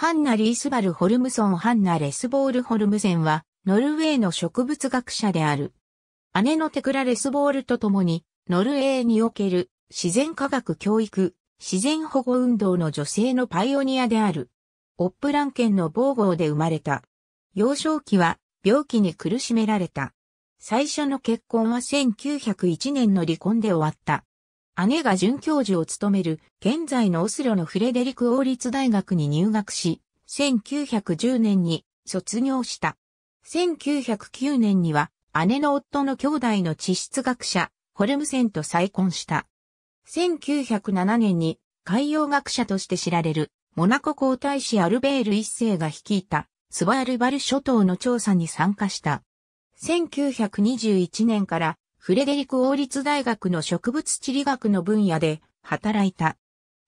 ハンナ・リースバル・ホルムソン・ハンナ・レスボール・ホルムセンは、ノルウェーの植物学者である。姉のテクラ・レスボールと共に、ノルウェーにおける自然科学教育、自然保護運動の女性のパイオニアである。オップラン県のボーゴーで生まれた。幼少期は病気に苦しめられた。最初の結婚は1901年の離婚で終わった。姉が准教授を務める、現在のオスロのフレデリク王立大学に入学し、1910年に卒業した。1909年には、姉の夫の兄弟の地質学者、ホルムセンと再婚した。1907年に海洋学者として知られるモナコ皇太子アルベール一世が率いたスバールバル諸島の調査に参加した。1921年からフレデリク王立大学の植物地理学の分野で働いた。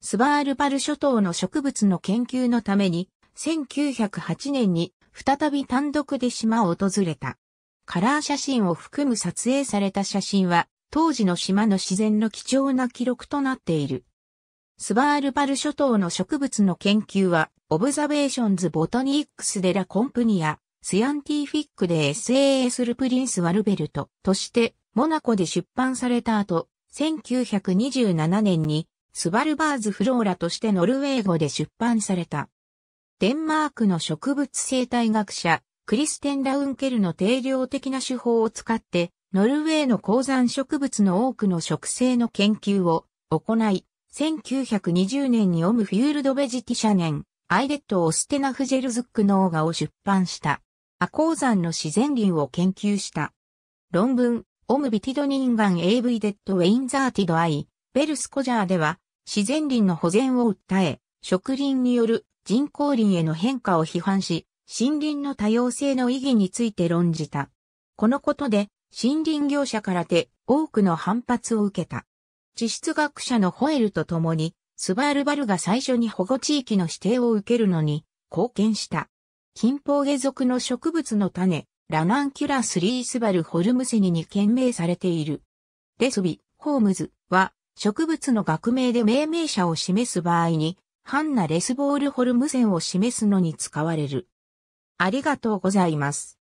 スバールバル諸島の植物の研究のために、1908年に再び単独で島を訪れた。カラー写真を含む撮影された写真は、当時の島の自然の貴重な記録となっている。スバールバル諸島の植物の研究は、オブザベーションズ・ボトニックス・デラ・コンプニア、スヤンティフィックで SAS ルプリンス・ワルベルトとしてモナコで出版された後、1927年にスバルバーズフローラとしてノルウェー語で出版された。デンマークの植物生態学者、クリステン・ラウンケルの定量的な手法を使って、ノルウェーの鉱山植物の多くの植生の研究を行い、1920年にオムフュールド・ベジティシャネン、アイデット・オステナフジェルズックノーガを出版した。亜鉱山の自然林を研究した。論文、オムビティドニンガン AV デッドウェインザーティドアイ、ベルスコジャーでは、自然林の保全を訴え、植林による人工林への変化を批判し、森林の多様性の意義について論じた。このことで、森林業者からて多くの反発を受けた。地質学者のホエルと共に、スバールバルが最初に保護地域の指定を受けるのに貢献した。近方下属の植物の種、ラナンキュラス・リースバル・ホルムセニに献名されている。レスビ、ホームズは植物の学名で命名者を示す場合に、ハンナ・レスボール・ホルムセンを示すのに使われる。ありがとうございます。